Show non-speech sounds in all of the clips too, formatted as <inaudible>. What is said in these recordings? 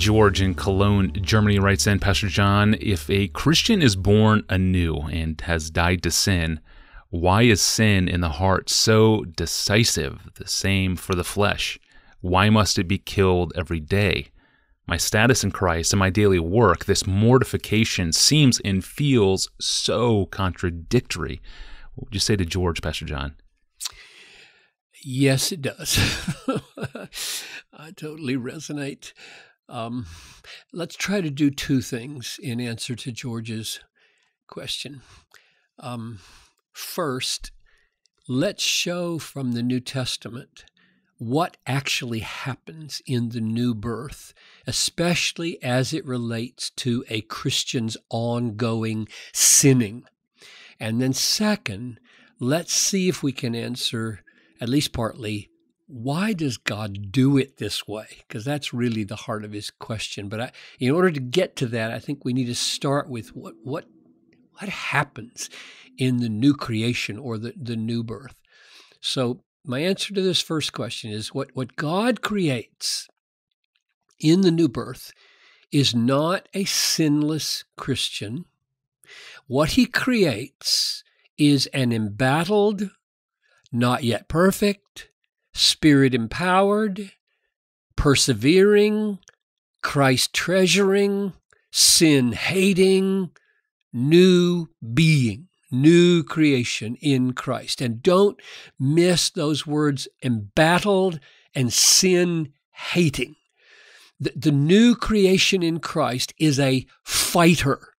George in Cologne, Germany writes in Pastor John, if a Christian is born anew and has died to sin, why is sin in the heart so decisive? The same for the flesh. Why must it be killed every day? My status in Christ and my daily work, this mortification seems and feels so contradictory. What would you say to George, Pastor John? Yes, it does. <laughs> I totally resonate. Um, <laughs> let's try to do two things in answer to George's question. Um, first, let's show from the New Testament what actually happens in the new birth, especially as it relates to a Christian's ongoing sinning. And then, second, let's see if we can answer, at least partly, why does God do it this way? Because that's really the heart of his question. But I, in order to get to that, I think we need to start with what what what happens in the new creation or the, the new birth. So my answer to this first question is what, what God creates in the new birth is not a sinless Christian. What he creates is an embattled, not yet perfect, spirit empowered, persevering, Christ treasuring, sin hating, new being, new creation in Christ. And don't miss those words embattled and sin hating. The, the, new creation in Christ is a fighter.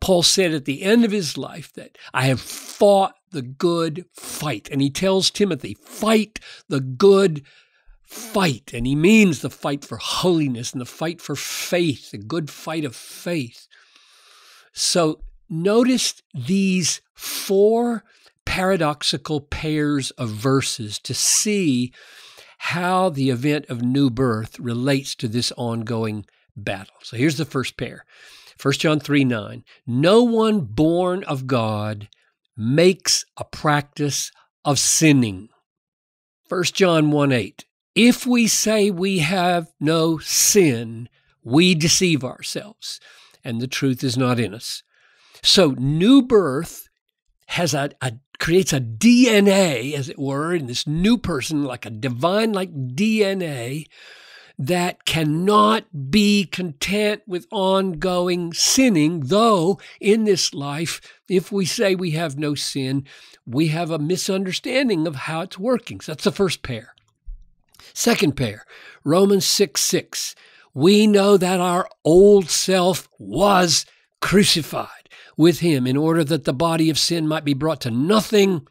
Paul said at the end of his life that I have fought the good fight. And he tells Timothy, fight the good fight. And he means the fight for holiness and the fight for faith, the good fight of faith. So notice these four paradoxical pairs of verses to see how the event of new birth relates to this ongoing battle. So here's the first pair 1 John 3 9. No one born of God makes a practice of sinning. 1 John 1 8. If we say we have no sin, we deceive ourselves and the truth is not in us. So, new birth has a, a creates a DNA, as it were, in this new person, like a divine like DNA that cannot be content with ongoing sinning, though in this life, if we say we have no sin, we have a misunderstanding of how it's working. So that's the first pair. Second pair, Romans 6 6. We know that our old self was crucified with him in order that the body of sin might be brought to nothing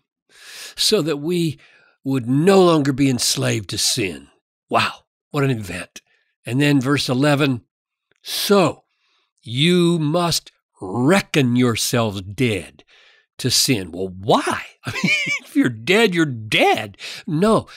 so that we would no longer be enslaved to sin. Wow. What an event. And then verse 11 So you must reckon yourselves dead to sin. Well, why? <laughs> I mean, if you're dead, you're dead. No,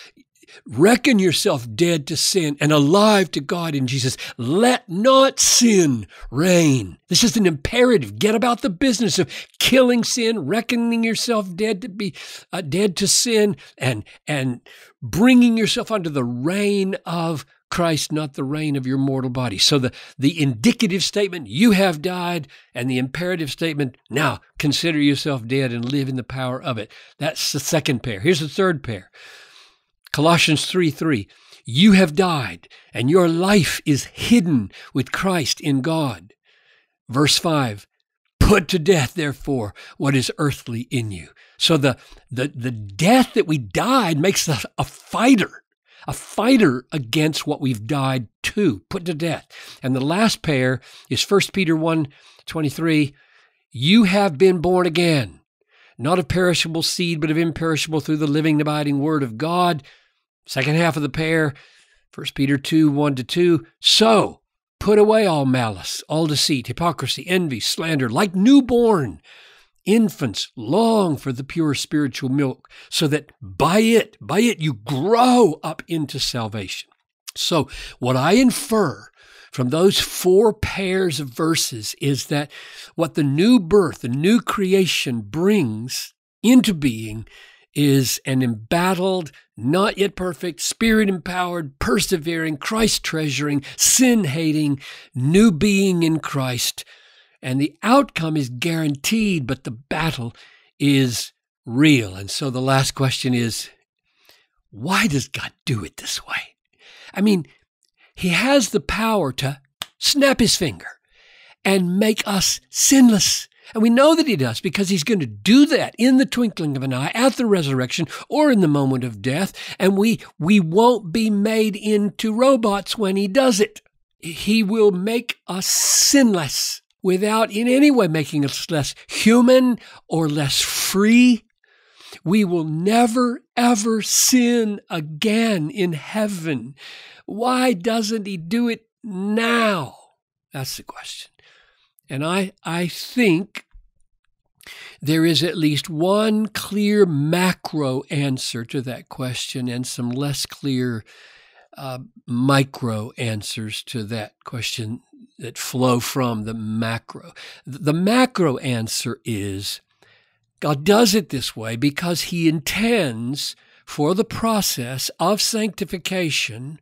Reckon yourself dead to sin and alive to God in Jesus. Let not sin reign. This is an imperative. Get about the business of killing sin, reckoning yourself dead to be uh, dead to sin, and and bringing yourself under the reign of Christ, not the reign of your mortal body. So the, the indicative statement, you have died, and the imperative statement, now consider yourself dead and live in the power of it. That's the second pair. Here's the third pair Colossians 3 3. You have died, and your life is hidden with Christ in God. Verse 5 Put to death, therefore, what is earthly in you. So the, the, the death that we died makes us a fighter, a fighter against what we've died to, put to death. And the last pair is 1 Peter 1 23. You have been born again, not of perishable seed, but of imperishable through the living and abiding word of God. Second half of the pair, 1 Peter 2 1 to 2. So put away all malice, all deceit, hypocrisy, envy, slander, like newborn. Infants long for the pure spiritual milk, so that by it, by it, you grow up into salvation. So, what I infer from those four pairs of verses is that what the new birth, the new creation brings into being is an embattled, not yet perfect, spirit empowered, persevering, Christ treasuring, sin hating, new being in Christ. And the outcome is guaranteed, but the battle is real. And so the last question is why does God do it this way? I mean, He has the power to snap His finger and make us sinless and we know that he does because he's going to do that in the twinkling of an eye at the resurrection or in the moment of death. And we, we won't be made into robots when he does it. He will make us sinless without in any way making us less human or less free. We will never, ever sin again in heaven. Why doesn't he do it now? That's the question. And I, I think there is at least one clear macro answer to that question and some less clear uh, micro answers to that question that flow from the macro. The macro answer is God does it this way because he intends for the process of sanctification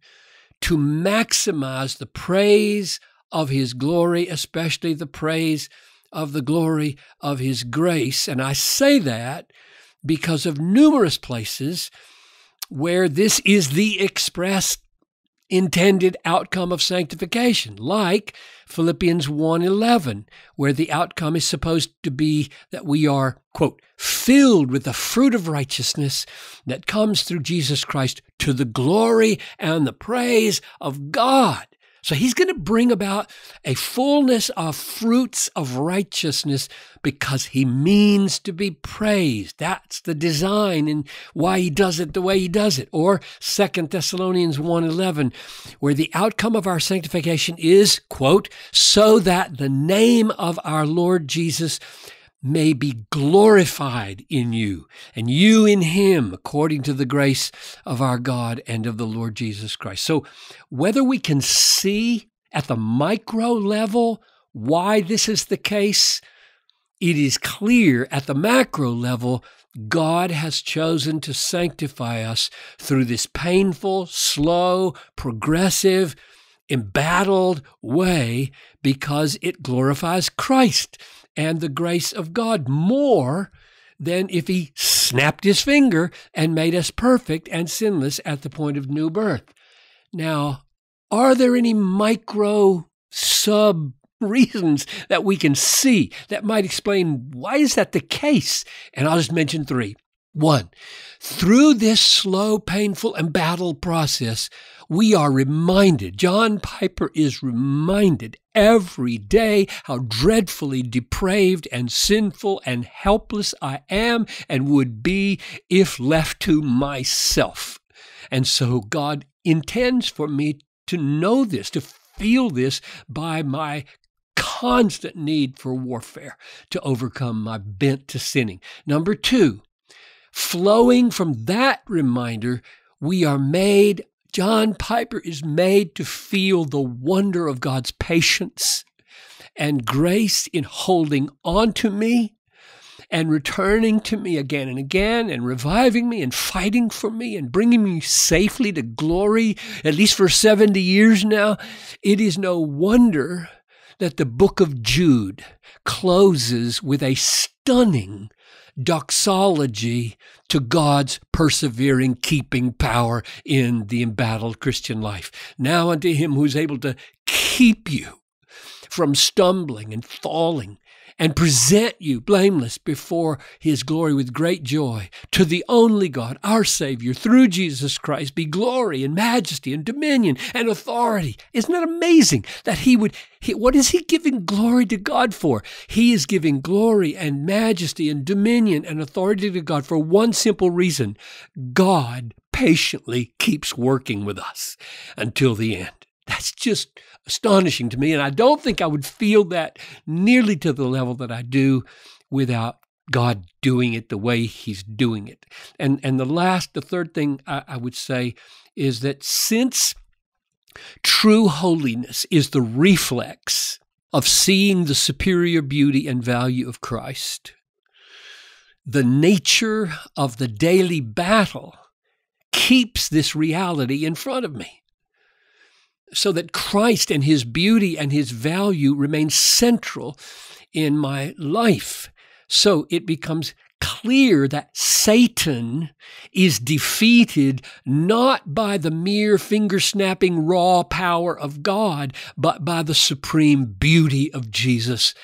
to maximize the praise of his glory, especially the praise of the glory of his grace. And I say that because of numerous places where this is the express intended outcome of sanctification like philippians 1.11 where the outcome is supposed to be that we are quote filled with the fruit of righteousness that comes through jesus christ to the glory and the praise of god so he's going to bring about a fullness of fruits of righteousness because he means to be praised. That's the design and why he does it the way he does it. Or Second Thessalonians 1:11 where the outcome of our sanctification is, quote, so that the name of our Lord Jesus may be glorified in you and you in him, according to the grace of our God and of the Lord Jesus Christ. So, whether we can see at the micro level why this is the case, it is clear at the macro level, God has chosen to sanctify us through this painful, slow, progressive, embattled way because it glorifies Christ and the grace of God more than if he snapped his finger and made us perfect and sinless at the point of new birth. Now, are there any micro sub reasons that we can see that might explain why is that the case? And I'll just mention three. One, through this slow, painful, and battle process, we are reminded, John Piper is reminded every day how dreadfully depraved and sinful and helpless I am and would be if left to myself. And so God intends for me to know this, to feel this by my constant need for warfare to overcome my bent to sinning. Number two, flowing from that reminder, we are made John Piper is made to feel the wonder of God's patience and grace in holding on to me and returning to me again and again and reviving me and fighting for me and bringing me safely to glory, at least for 70 years now. It is no wonder that the book of Jude closes with a stunning doxology to God's persevering, keeping power in the embattled Christian life. Now unto him who's able to keep you from stumbling and falling and present you blameless before his glory with great joy. To the only God, our Savior, through Jesus Christ, be glory and majesty and dominion and authority. Isn't that amazing that he would? He, what is he giving glory to God for? He is giving glory and majesty and dominion and authority to God for one simple reason God patiently keeps working with us until the end. That's just astonishing to me. And I don't think I would feel that nearly to the level that I do without God doing it the way He's doing it. And and the last, the third thing I, I would say is that since true holiness is the reflex of seeing the superior beauty and value of Christ, the nature of the daily battle keeps this reality in front of me so that Christ and his beauty and his value remain central in my life. So it becomes clear that Satan is defeated not by the mere finger snapping raw power of God, but by the supreme beauty of Jesus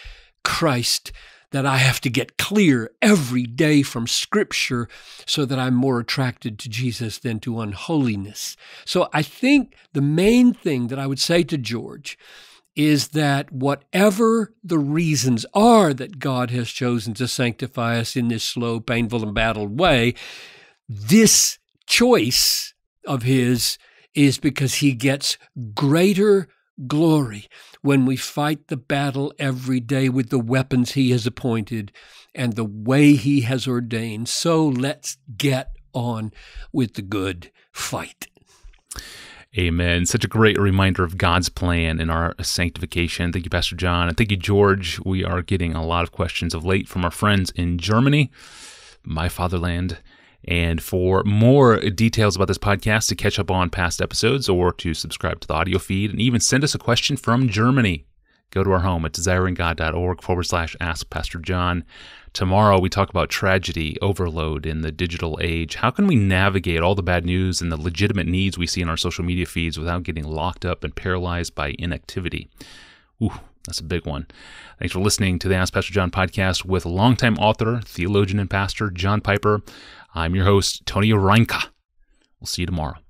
Christ that I have to get clear every day from Scripture so that I'm more attracted to Jesus than to unholiness. So I think the main thing that I would say to George is that whatever the reasons are that God has chosen to sanctify us in this slow, painful, and battled way, this choice of His is because He gets greater glory when we fight the battle every day with the weapons He has appointed and the way He has ordained. So let's get on with the good fight. Amen. Such a great reminder of God's plan in our sanctification. Thank you, Pastor John. And thank you, George. We are getting a lot of questions of late from our friends in Germany, my fatherland. And for more details about this podcast, to catch up on past episodes or to subscribe to the audio feed and even send us a question from Germany, go to our home at desiringgod.org forward slash ask Pastor John. Tomorrow we talk about tragedy, overload in the digital age. How can we navigate all the bad news and the legitimate needs we see in our social media feeds without getting locked up and paralyzed by inactivity? Ooh, that's a big one. Thanks for listening to the Ask Pastor John podcast with longtime author, theologian, and pastor John Piper. I'm your host, Tony Reinka. We'll see you tomorrow.